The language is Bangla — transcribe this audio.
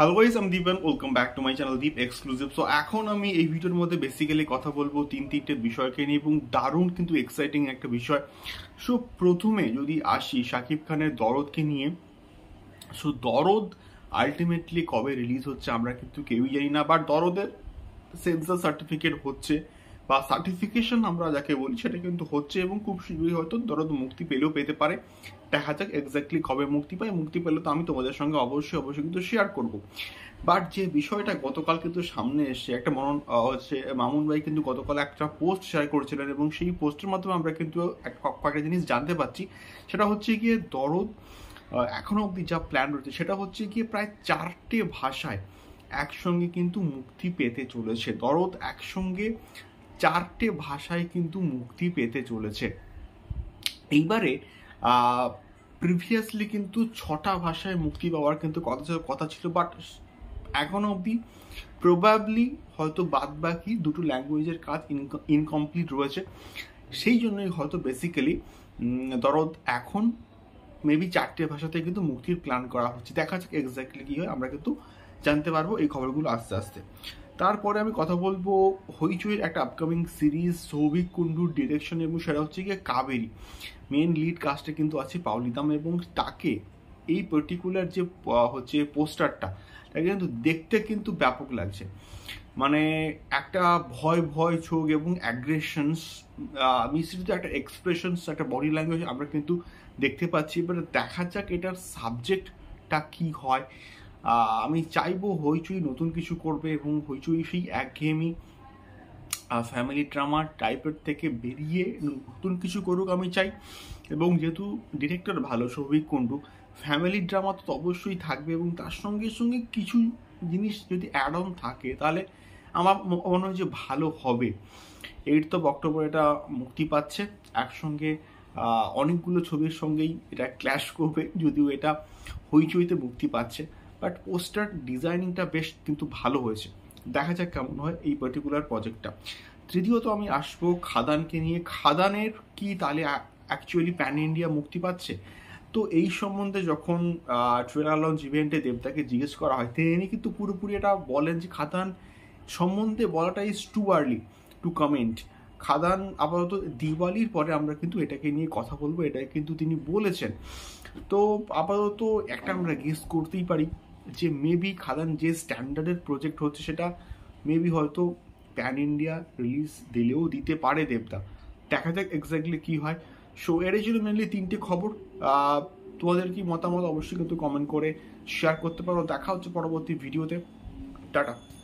হ্যালো গাইস আমি Deep and welcome back to my channel Deep exclusive so এখন আমি এই ভিডিওর মধ্যে বেসিক্যালি কথা বলবো তিন তিনটে বিষয়কে নিয়ে এবং দারুণ কিন্তু এক্সাইটিং একটা বিষয় সো প্রথমে যদি আসি শাকিব খানের দরদকে নিয়ে সো দরদ আলটিমেটলি কবে রিলিজ হচ্ছে আমরা কিন্তু কেউই জানি না বাট দরদের সেন্সার সার্টিফিকেট হচ্ছে বা সার্টিফিকেশন আমরা যাকে বলি সেটা কিন্তু হচ্ছে এবং খুব শীঘ্রই হয়তো ধরো মুক্তি পেলেও পেতে পারে দেখা যাক এক্স্যাক্টলি কবে মুক্তি পায় মুক্তি পেলে তো আমি তোমাদের সঙ্গে অবশ্যই অবশ্যই কিন্তু শেয়ার করব বাট যে বিষয়টা গতকাল কিন্তু সামনে এসছে একটা মনন হচ্ছে মামুন ভাই কিন্তু গতকাল একটা পোস্ট শেয়ার করেছিলেন এবং সেই পোস্টের মাধ্যমে আমরা কিন্তু একটা জিনিস জানতে পারছি সেটা হচ্ছে গিয়ে দরদ এখনও অবধি যা প্ল্যান রয়েছে সেটা হচ্ছে গিয়ে প্রায় চারটে ভাষায় একসঙ্গে কিন্তু মুক্তি পেতে চলেছে দরদ একসঙ্গে চারটে ভাষায় কিন্তু মুক্তি পেতে চলেছে এইবারে প্রিভিয়াসলি কিন্তু ছটা ভাষায় মুক্তি পাওয়ার কিন্তু কথা কথা ছিল বাট এখন অবধি প্রবাবলি হয়তো বাদ বাকি দুটো ল্যাঙ্গুয়েজের কাজ ইনকমপ্লিট রয়েছে সেই জন্যই হয়তো বেসিক্যালি ধরো এখন মেবি চারটে ভাষাতে কিন্তু মুক্তির প্ল্যান করা হচ্ছে দেখা যাক এক্স্যাক্টলি কী হয় আমরা কিন্তু জানতে পারবো এই খবরগুলো আস্তে আস্তে তারপরে আমি কথা বলবো হইচইয়ের একটা আপকামিং সিরিজ সৌভিক কুণ্ডুর ডিরেকশন এবং সেটা হচ্ছে গিয়ে কাবেরি মেন লিড কাস্টে কিন্তু আছে পাউলিতাম এবং তাকে এই পার্টিকুলার যে হচ্ছে পোস্টারটা তাকে কিন্তু দেখতে কিন্তু ব্যাপক লাগছে মানে একটা ভয় ভয় ছোক এবং অ্যাগ্রেশনস মিশ্রিত একটা এক্সপ্রেশনস একটা বডি ল্যাঙ্গুয়েজ আমরা কিন্তু দেখতে পাচ্ছি এবার দেখা যাক এটার সাবজেক্টটা কী হয় আমি চাইবো হইচই নতুন কিছু করবে এবং হইচই সেই একঘেয়েমি ফ্যামিলি ড্রামা টাইপের থেকে বেরিয়ে নতুন কিছু করুক আমি চাই এবং যেহেতু ডিরেক্টর ভালো সৌভিক কুণ্ডু ফ্যামিলি ড্রামা তো অবশ্যই থাকবে এবং তার সঙ্গে সঙ্গে কিছু জিনিস যদি অ্যাড অন থাকে তাহলে আমার মনে হয় যে ভালো হবে এইট অফ অক্টোবর এটা মুক্তি পাচ্ছে একসঙ্গে অনেকগুলো ছবির সঙ্গেই এটা ক্ল্যাশ করবে যদিও এটা হইচইতে মুক্তি পাচ্ছে বাট পোস্টার ডিজাইনিংটা বেশ কিন্তু ভালো হয়েছে দেখা যাক কেমন হয় এই পার্টিকুলার প্রজেক্টটা তৃতীয়ত আমি আসবো খাদানকে নিয়ে খাদানের কি তাহলে অ্যাকচুয়ালি প্যান ইন্ডিয়া মুক্তি পাচ্ছে তো এই সম্বন্ধে যখন ট্রেলার লঞ্চ ইভেন্টে দেবতাকে জিজ্ঞেস করা হয় তিনি কিন্তু পুরোপুরি এটা বলেন যে খাদান সম্বন্ধে বলাটা is too early to comment Khadaan আপাতত দিওয়ালির পরে আমরা কিন্তু এটাকে নিয়ে কথা বলবো এটা কিন্তু তিনি বলেছেন তো আপাতত একটা আমরা গেস করতেই পারি যে মেবি খাদান যে স্ট্যান্ডার্ডের প্রজেক্ট হচ্ছে সেটা মেবি হয়তো প্যান ইন্ডিয়া রিলিজ দিলেও দিতে পারে দেবদা দেখা যাক এক্স্যাক্টলি কী হয় সো এর ছিল মেনলি তিনটে খবর তোমাদের কি মতামত অবশ্যই কিন্তু কমেন্ট করে শেয়ার করতে পারো দেখা হচ্ছে পরবর্তী ভিডিওতে টাটা